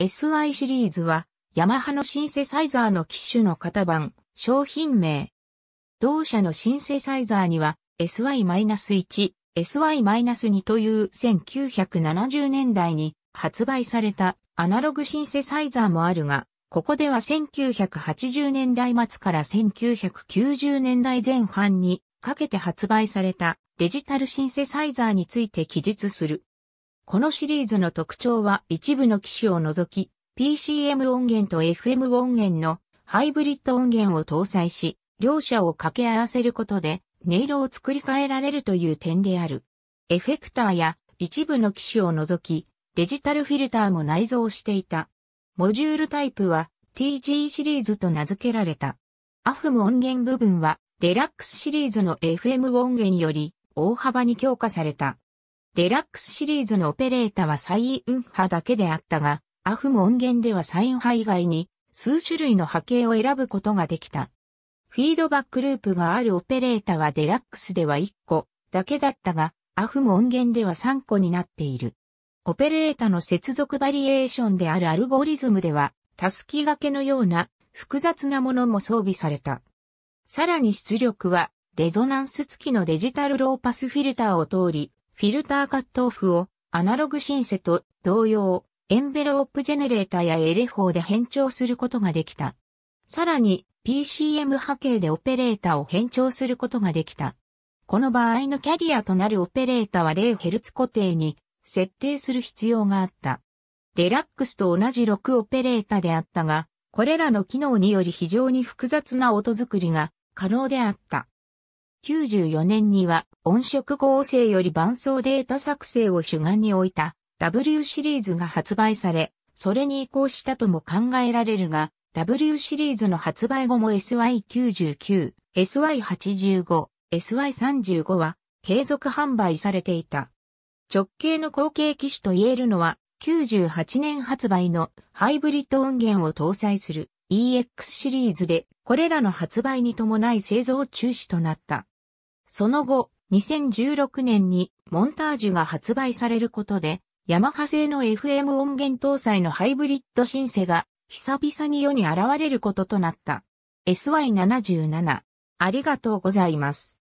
SI シリーズは、ヤマハのシンセサイザーの機種の型番、商品名。同社のシンセサイザーには、SY-1、SY-2 という1970年代に発売されたアナログシンセサイザーもあるが、ここでは1980年代末から1990年代前半にかけて発売されたデジタルシンセサイザーについて記述する。このシリーズの特徴は一部の機種を除き、PCM 音源と FM 音源のハイブリッド音源を搭載し、両者を掛け合わせることで音色を作り変えられるという点である。エフェクターや一部の機種を除き、デジタルフィルターも内蔵していた。モジュールタイプは TG シリーズと名付けられた。アフム音源部分はデラックスシリーズの FM 音源より大幅に強化された。デラックスシリーズのオペレータはサイン派だけであったが、アフム音源ではサイン派以外に数種類の波形を選ぶことができた。フィードバックループがあるオペレータはデラックスでは1個だけだったが、アフム音源では3個になっている。オペレータの接続バリエーションであるアルゴリズムでは、たすき掛けのような複雑なものも装備された。さらに出力は、レゾナンス付きのデジタルローパスフィルターを通り、フィルターカットオフをアナログシンセと同様、エンベロープジェネレーターやエレフォーで変調することができた。さらに PCM 波形でオペレータを変調することができた。この場合のキャリアとなるオペレータは 0Hz 固定に設定する必要があった。デラックスと同じ6オペレータであったが、これらの機能により非常に複雑な音作りが可能であった。94年には音色合成より伴奏データ作成を主眼に置いた W シリーズが発売され、それに移行したとも考えられるが、W シリーズの発売後も SY99、SY85、SY35 は継続販売されていた。直径の後継機種と言えるのは、98年発売のハイブリッド音源を搭載する EX シリーズで、これらの発売に伴い製造中止となった。その後、2016年にモンタージュが発売されることで、ヤマハ製の FM 音源搭載のハイブリッドシンセが久々に世に現れることとなった。SY77。ありがとうございます。